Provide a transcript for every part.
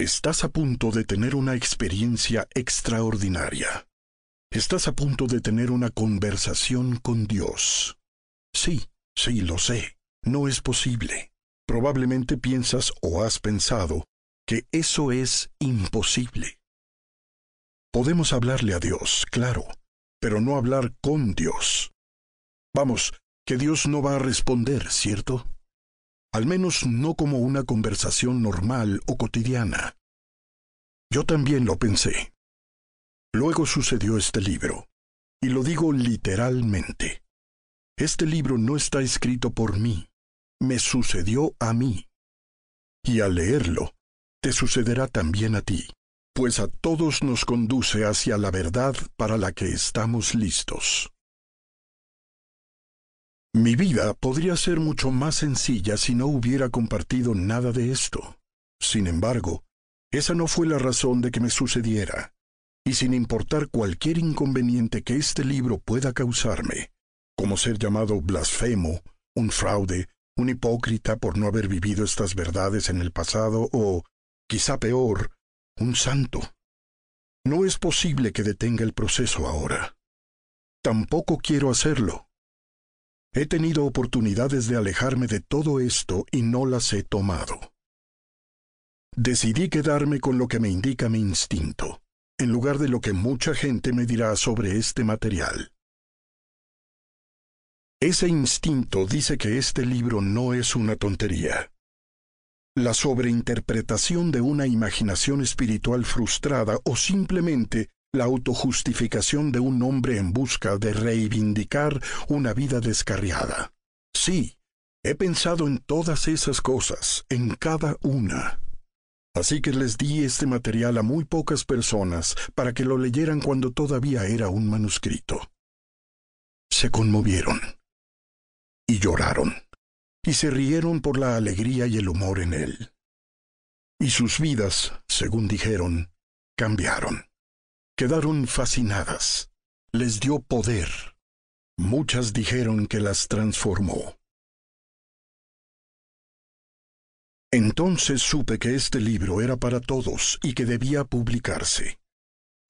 Estás a punto de tener una experiencia extraordinaria. Estás a punto de tener una conversación con Dios. Sí, sí, lo sé. No es posible. Probablemente piensas o has pensado que eso es imposible. Podemos hablarle a Dios, claro, pero no hablar con Dios. Vamos, que Dios no va a responder, ¿cierto? al menos no como una conversación normal o cotidiana. Yo también lo pensé. Luego sucedió este libro, y lo digo literalmente. Este libro no está escrito por mí, me sucedió a mí. Y al leerlo, te sucederá también a ti, pues a todos nos conduce hacia la verdad para la que estamos listos. Mi vida podría ser mucho más sencilla si no hubiera compartido nada de esto. Sin embargo, esa no fue la razón de que me sucediera. Y sin importar cualquier inconveniente que este libro pueda causarme, como ser llamado blasfemo, un fraude, un hipócrita por no haber vivido estas verdades en el pasado o, quizá peor, un santo. No es posible que detenga el proceso ahora. Tampoco quiero hacerlo. He tenido oportunidades de alejarme de todo esto y no las he tomado. Decidí quedarme con lo que me indica mi instinto, en lugar de lo que mucha gente me dirá sobre este material. Ese instinto dice que este libro no es una tontería. La sobreinterpretación de una imaginación espiritual frustrada o simplemente la autojustificación de un hombre en busca de reivindicar una vida descarriada. Sí, he pensado en todas esas cosas, en cada una. Así que les di este material a muy pocas personas para que lo leyeran cuando todavía era un manuscrito. Se conmovieron y lloraron y se rieron por la alegría y el humor en él. Y sus vidas, según dijeron, cambiaron quedaron fascinadas. Les dio poder. Muchas dijeron que las transformó. Entonces supe que este libro era para todos y que debía publicarse,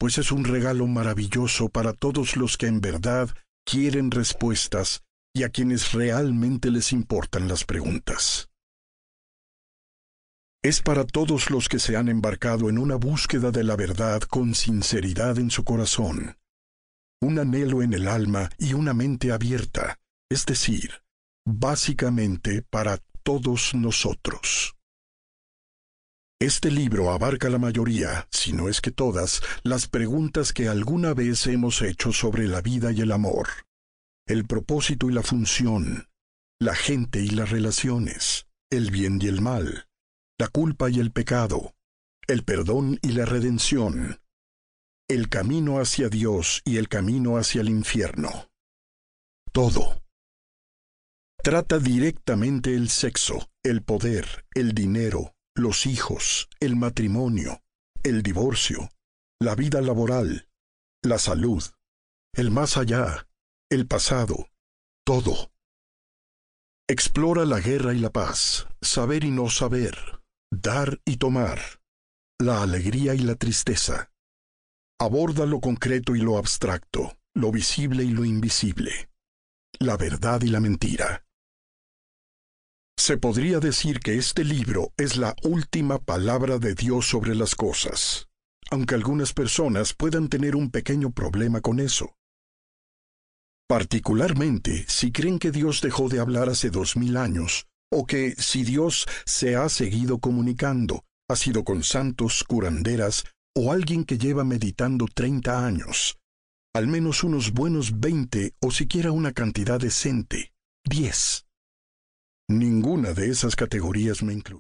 pues es un regalo maravilloso para todos los que en verdad quieren respuestas y a quienes realmente les importan las preguntas es para todos los que se han embarcado en una búsqueda de la verdad con sinceridad en su corazón, un anhelo en el alma y una mente abierta, es decir, básicamente para todos nosotros. Este libro abarca la mayoría, si no es que todas, las preguntas que alguna vez hemos hecho sobre la vida y el amor, el propósito y la función, la gente y las relaciones, el bien y el mal, la culpa y el pecado, el perdón y la redención, el camino hacia Dios y el camino hacia el infierno. Todo. Trata directamente el sexo, el poder, el dinero, los hijos, el matrimonio, el divorcio, la vida laboral, la salud, el más allá, el pasado, todo. Explora la guerra y la paz, saber y no saber, dar y tomar, la alegría y la tristeza. Aborda lo concreto y lo abstracto, lo visible y lo invisible, la verdad y la mentira. Se podría decir que este libro es la última palabra de Dios sobre las cosas, aunque algunas personas puedan tener un pequeño problema con eso. Particularmente si creen que Dios dejó de hablar hace dos mil años o que si Dios se ha seguido comunicando, ha sido con santos, curanderas o alguien que lleva meditando treinta años, al menos unos buenos veinte o siquiera una cantidad decente, diez. Ninguna de esas categorías me incluye.